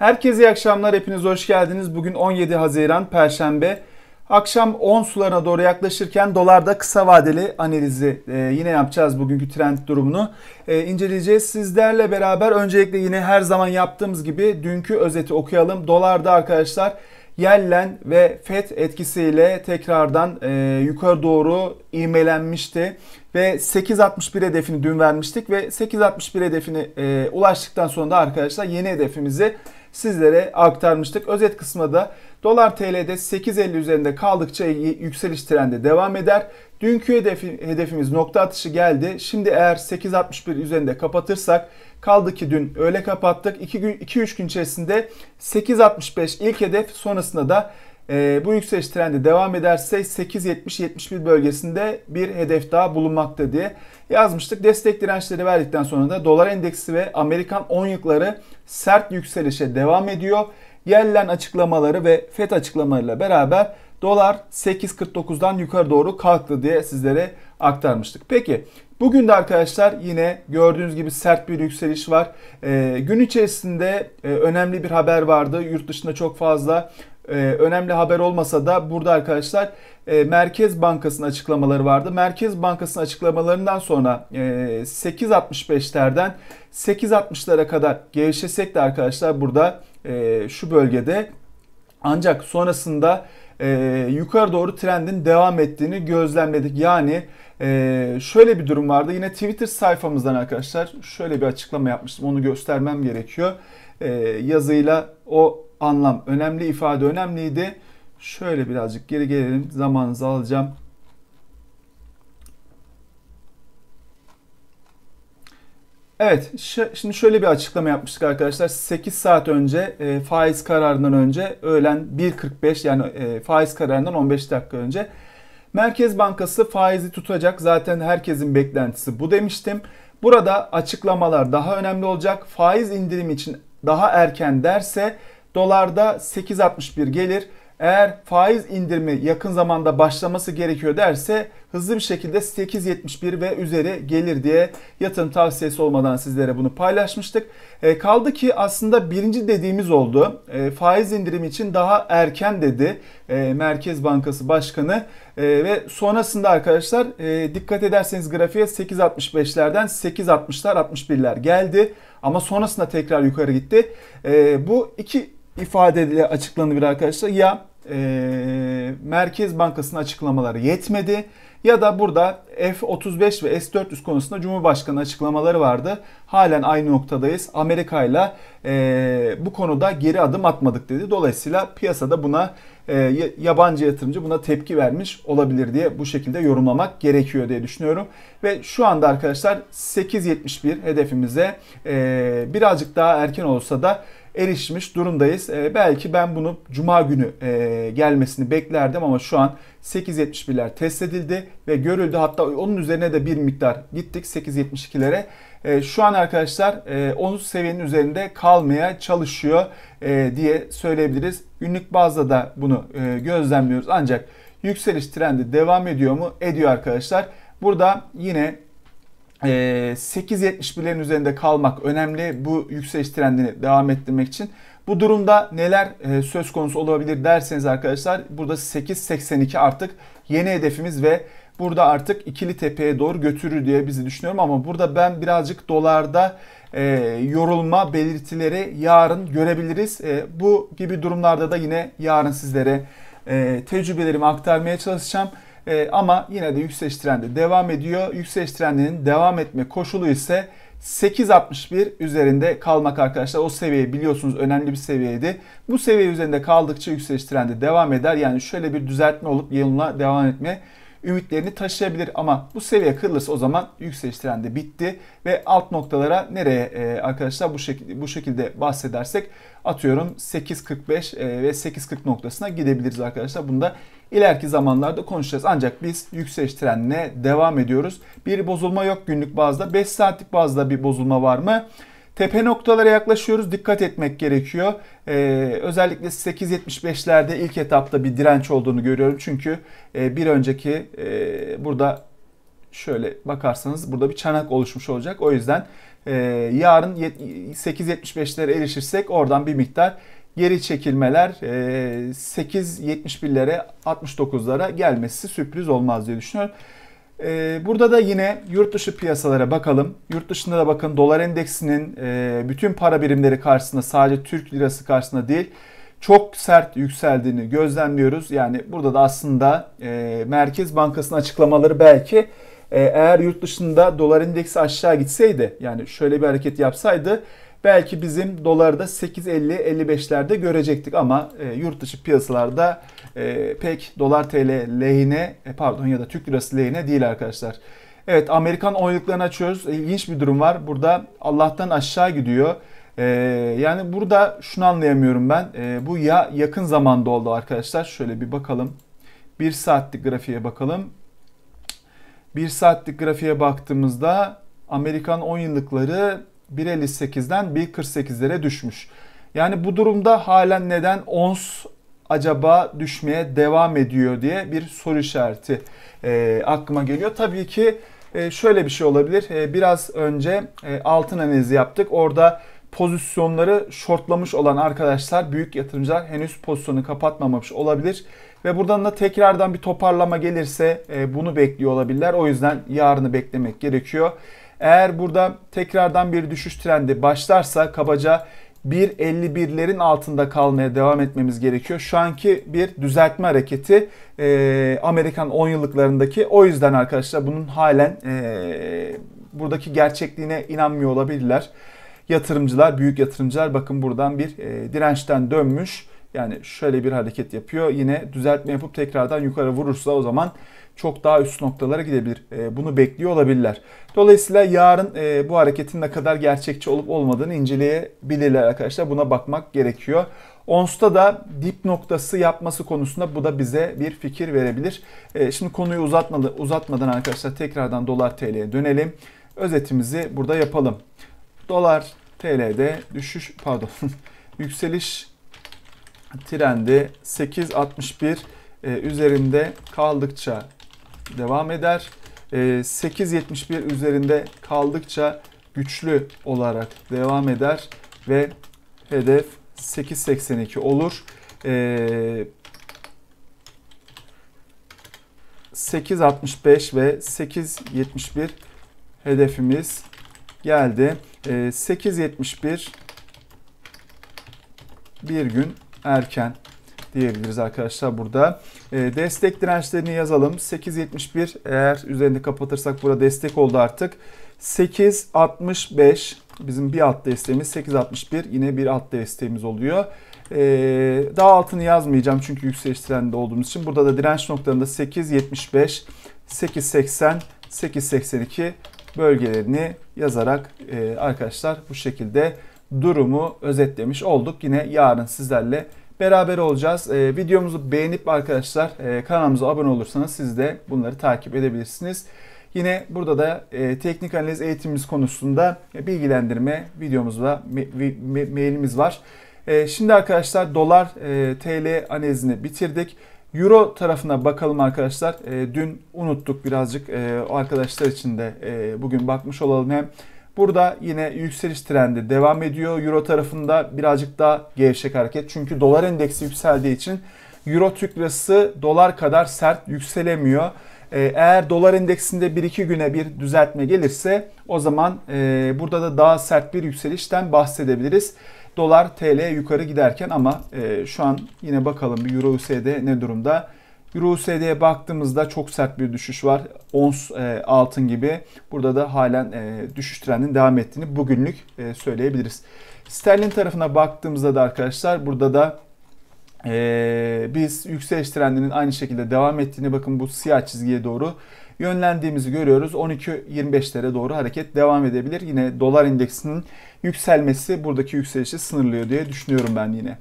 Herkese iyi akşamlar. Hepiniz hoş geldiniz. Bugün 17 Haziran Perşembe. Akşam 10 sularına doğru yaklaşırken dolarda kısa vadeli analizi e, yine yapacağız bugünkü trend durumunu e, inceleyeceğiz. Sizlerle beraber öncelikle yine her zaman yaptığımız gibi dünkü özeti okuyalım. Dolarda arkadaşlar Yellen ve FED etkisiyle tekrardan e, yukarı doğru ivmelenmişti ve 8.61 hedefini dün vermiştik ve 8.61 hedefini e, ulaştıktan sonra da arkadaşlar yeni hedefimizi sizlere aktarmıştık. Özet kısmında da dolar TL'de 8.50 üzerinde kaldıkça yükseliş trendi devam eder. Dünkü hedefi, hedefimiz nokta atışı geldi. Şimdi eğer 8.61 üzerinde kapatırsak kaldı ki dün öyle kapattık. 2-3 gün, 2, gün içerisinde 8.65 ilk hedef sonrasında da ee, bu yükseliş trendi devam ederse 8.70-71 bölgesinde bir hedef daha bulunmakta diye yazmıştık. Destek dirençleri verdikten sonra da dolar endeksi ve Amerikan 10 yılları sert yükselişe devam ediyor. Yellen açıklamaları ve FED açıklamalarıyla beraber dolar 8.49'dan yukarı doğru kalktı diye sizlere aktarmıştık. Peki bugün de arkadaşlar yine gördüğünüz gibi sert bir yükseliş var. Ee, gün içerisinde e, önemli bir haber vardı. Yurt dışında çok fazla ee, önemli haber olmasa da burada arkadaşlar e, Merkez Bankası'nın açıklamaları vardı. Merkez Bankası'nın açıklamalarından sonra e, 8.65'lerden 8.60'lara kadar gevşesek de arkadaşlar burada e, şu bölgede ancak sonrasında e, yukarı doğru trendin devam ettiğini gözlemledik. Yani şöyle bir durum vardı. Yine Twitter sayfamızdan arkadaşlar şöyle bir açıklama yapmıştım. Onu göstermem gerekiyor. yazıyla o anlam önemli, ifade önemliydi. Şöyle birazcık geri gelelim. Zamanınızı alacağım. Evet, şimdi şöyle bir açıklama yapmıştık arkadaşlar. 8 saat önce e, faiz kararından önce öğlen 1.45 yani e, faiz kararından 15 dakika önce Merkez Bankası faizi tutacak. Zaten herkesin beklentisi bu demiştim. Burada açıklamalar daha önemli olacak. Faiz indirimi için daha erken derse Dolarda 8.61 gelir. Eğer faiz indirimi yakın zamanda başlaması gerekiyor derse hızlı bir şekilde 8.71 ve üzeri gelir diye yatırım tavsiyesi olmadan sizlere bunu paylaşmıştık. E, kaldı ki aslında birinci dediğimiz oldu. E, faiz indirimi için daha erken dedi e, Merkez Bankası Başkanı e, ve sonrasında arkadaşlar e, dikkat ederseniz grafiğe 8.65'lerden 8.60'lar 61'ler geldi ama sonrasında tekrar yukarı gitti. E, bu iki ifadeyle açıklanabilir arkadaşlar. Ya e, Merkez Bankası'nın açıklamaları yetmedi ya da burada F-35 ve S-400 konusunda Cumhurbaşkanı açıklamaları vardı. Halen aynı noktadayız. Amerika ile e, bu konuda geri adım atmadık dedi. Dolayısıyla piyasada buna e, yabancı yatırımcı buna tepki vermiş olabilir diye bu şekilde yorumlamak gerekiyor diye düşünüyorum. Ve şu anda arkadaşlar 8.71 hedefimize e, birazcık daha erken olsa da erişmiş durumdayız. E, belki ben bunu cuma günü e, gelmesini beklerdim ama şu an 8.71'ler test edildi ve görüldü. Hatta onun üzerine de bir miktar gittik 8.72'lere. E, ee, şu an arkadaşlar e, 10 seviyenin üzerinde kalmaya çalışıyor e, diye söyleyebiliriz. Günlük bazda da bunu e, gözlemliyoruz ancak yükseliş trendi devam ediyor mu? Ediyor arkadaşlar. Burada yine 8.71'lerin ee, üzerinde kalmak önemli. Bu yükseliş trendini devam ettirmek için. Bu durumda neler e, söz konusu olabilir derseniz arkadaşlar burada 8.82 artık yeni hedefimiz ve burada artık ikili tepeye doğru götürür diye bizi düşünüyorum ama burada ben birazcık dolarda e, yorulma belirtileri yarın görebiliriz. E, bu gibi durumlarda da yine yarın sizlere tecrübelerimi aktarmaya çalışacağım. E, ama yine de yükseliş trendi devam ediyor. Yükseliş trendinin devam etme koşulu ise 8.61 üzerinde kalmak arkadaşlar. O seviye biliyorsunuz önemli bir seviyeydi. Bu seviye üzerinde kaldıkça yükseliş trendi devam eder. Yani şöyle bir düzeltme olup yoluna devam etme ümitlerini taşıyabilir ama bu seviye kırılırsa o zaman yükseliş trendi bitti ve alt noktalara nereye e, arkadaşlar bu şekilde bu şekilde bahsedersek atıyorum 8.45 e, ve 8.40 noktasına gidebiliriz arkadaşlar. bunda da ileriki zamanlarda konuşacağız. Ancak biz yükseliş trendine devam ediyoruz. Bir bozulma yok günlük bazda. 5 saatlik bazda bir bozulma var mı? Tepe noktalara yaklaşıyoruz. Dikkat etmek gerekiyor. Ee, özellikle 8.75'lerde ilk etapta bir direnç olduğunu görüyorum. Çünkü e, bir önceki e, burada şöyle bakarsanız burada bir çanak oluşmuş olacak. O yüzden e, yarın 8.75'lere erişirsek oradan bir miktar geri çekilmeler e, 8.71'lere 69'lara gelmesi sürpriz olmaz diye düşünüyorum. Ee, burada da yine yurt dışı piyasalara bakalım. Yurt dışında da bakın dolar endeksinin e, bütün para birimleri karşısında sadece Türk lirası karşısında değil çok sert yükseldiğini gözlemliyoruz. Yani burada da aslında e, Merkez Bankası'nın açıklamaları belki e, eğer yurt dışında dolar endeksi aşağı gitseydi yani şöyle bir hareket yapsaydı belki bizim da 8.50-55'lerde görecektik ama yurt dışı piyasalarda e, pek dolar TL lehine e, pardon ya da Türk lirası lehine değil arkadaşlar. Evet Amerikan oyunluklarını açıyoruz. İlginç bir durum var. Burada Allah'tan aşağı gidiyor. Ee, yani burada şunu anlayamıyorum ben. Ee, bu ya yakın zamanda oldu arkadaşlar. Şöyle bir bakalım. Bir saatlik grafiğe bakalım. Bir saatlik grafiğe baktığımızda Amerikan 10 yıllıkları 1.58'den 1.48'lere düşmüş. Yani bu durumda halen neden ons acaba düşmeye devam ediyor diye bir soru işareti e, aklıma geliyor. Tabii ki e, şöyle bir şey olabilir. E, biraz önce e, altın analizi yaptık. Orada pozisyonları shortlamış olan arkadaşlar, büyük yatırımcılar henüz pozisyonu kapatmamış olabilir. Ve buradan da tekrardan bir toparlama gelirse e, bunu bekliyor olabilirler. O yüzden yarını beklemek gerekiyor. Eğer burada tekrardan bir düşüş trendi başlarsa kabaca 1.51'lerin altında kalmaya devam etmemiz gerekiyor. Şu anki bir düzeltme hareketi e, Amerikan 10 yıllıklarındaki. O yüzden arkadaşlar bunun halen e, buradaki gerçekliğine inanmıyor olabilirler. Yatırımcılar, büyük yatırımcılar bakın buradan bir e, dirençten dönmüş. Yani şöyle bir hareket yapıyor. Yine düzeltme yapıp tekrardan yukarı vurursa o zaman çok daha üst noktalara gidebilir. E, bunu bekliyor olabilirler. Dolayısıyla yarın e, bu hareketin ne kadar gerçekçi olup olmadığını inceleyebilirler arkadaşlar. Buna bakmak gerekiyor. Onsta da dip noktası yapması konusunda bu da bize bir fikir verebilir. E, şimdi konuyu uzatmadan, uzatmadan arkadaşlar tekrardan dolar TL'ye dönelim. Özetimizi burada yapalım. Dolar TL'de düşüş pardon yükseliş trendi 8.61 e, üzerinde kaldıkça devam eder. 8.71 e, üzerinde kaldıkça güçlü olarak devam eder ve hedef 8.82 olur. 8.65 e, ve 8.71 hedefimiz geldi. 8.71 bir gün erken diyebiliriz arkadaşlar burada. E, destek dirençlerini yazalım. 8.71 eğer üzerinde kapatırsak burada destek oldu artık. 8.65 bizim bir alt desteğimiz 8.61 yine bir alt desteğimiz oluyor. E, daha altını yazmayacağım çünkü yükseliş trendinde olduğumuz için. Burada da direnç noktalarında 8.75, 8.80, 8.82 bölgelerini yazarak e, arkadaşlar bu şekilde durumu özetlemiş olduk. Yine yarın sizlerle beraber olacağız. E, videomuzu beğenip arkadaşlar e, kanalımıza abone olursanız siz de bunları takip edebilirsiniz. Yine burada da e, teknik analiz eğitimimiz konusunda bilgilendirme videomuzda mailimiz var. E, şimdi arkadaşlar dolar e, TL analizini bitirdik. Euro tarafına bakalım arkadaşlar. E, dün unuttuk birazcık e, o arkadaşlar için de e, bugün bakmış olalım hem. Burada yine yükseliş trendi devam ediyor. Euro tarafında birazcık daha gevşek hareket. Çünkü dolar endeksi yükseldiği için Euro Türk lirası dolar kadar sert yükselemiyor. Ee, eğer dolar endeksinde 1-2 güne bir düzeltme gelirse o zaman e, burada da daha sert bir yükselişten bahsedebiliriz. Dolar TL yukarı giderken ama e, şu an yine bakalım bir Euro USD ne durumda? Euro USD'ye baktığımızda çok sert bir düşüş var. Ons e, altın gibi. Burada da halen e, düşüş trendinin devam ettiğini bugünlük e, söyleyebiliriz. Sterlin tarafına baktığımızda da arkadaşlar burada da e, biz yükseliş trendinin aynı şekilde devam ettiğini bakın bu siyah çizgiye doğru yönlendiğimizi görüyoruz. 12-25'lere doğru hareket devam edebilir. Yine dolar indeksinin yükselmesi buradaki yükselişi sınırlıyor diye düşünüyorum ben yine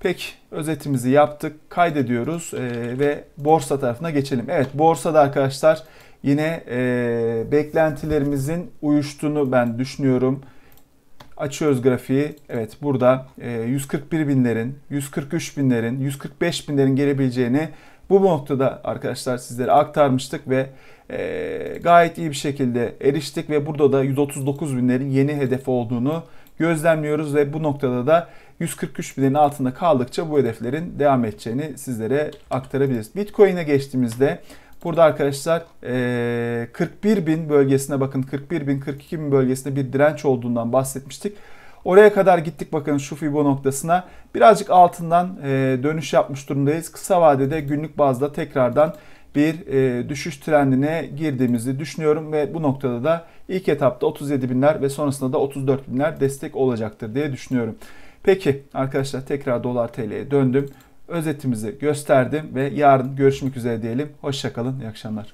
pek özetimizi yaptık. Kaydediyoruz e, ve borsa tarafına geçelim. Evet borsada arkadaşlar yine e, beklentilerimizin uyuştuğunu ben düşünüyorum. Açıyoruz grafiği. Evet burada e, 141 binlerin, 143 binlerin, 145 binlerin gelebileceğini bu noktada arkadaşlar sizlere aktarmıştık ve e, gayet iyi bir şekilde eriştik ve burada da 139 binlerin yeni hedefi olduğunu gözlemliyoruz ve bu noktada da 143 binin altında kaldıkça bu hedeflerin devam edeceğini sizlere aktarabiliriz. Bitcoin'e geçtiğimizde Burada arkadaşlar 41 bin bölgesine bakın 41 bin 42 bin bölgesinde bir direnç olduğundan bahsetmiştik. Oraya kadar gittik bakın şu Fibo noktasına. Birazcık altından dönüş yapmış durumdayız. Kısa vadede günlük bazda tekrardan bir e, düşüş trendine girdiğimizi düşünüyorum ve bu noktada da ilk etapta 37 binler ve sonrasında da 34 binler destek olacaktır diye düşünüyorum. Peki arkadaşlar tekrar dolar TL'ye döndüm. Özetimizi gösterdim ve yarın görüşmek üzere diyelim. Hoşçakalın, iyi akşamlar.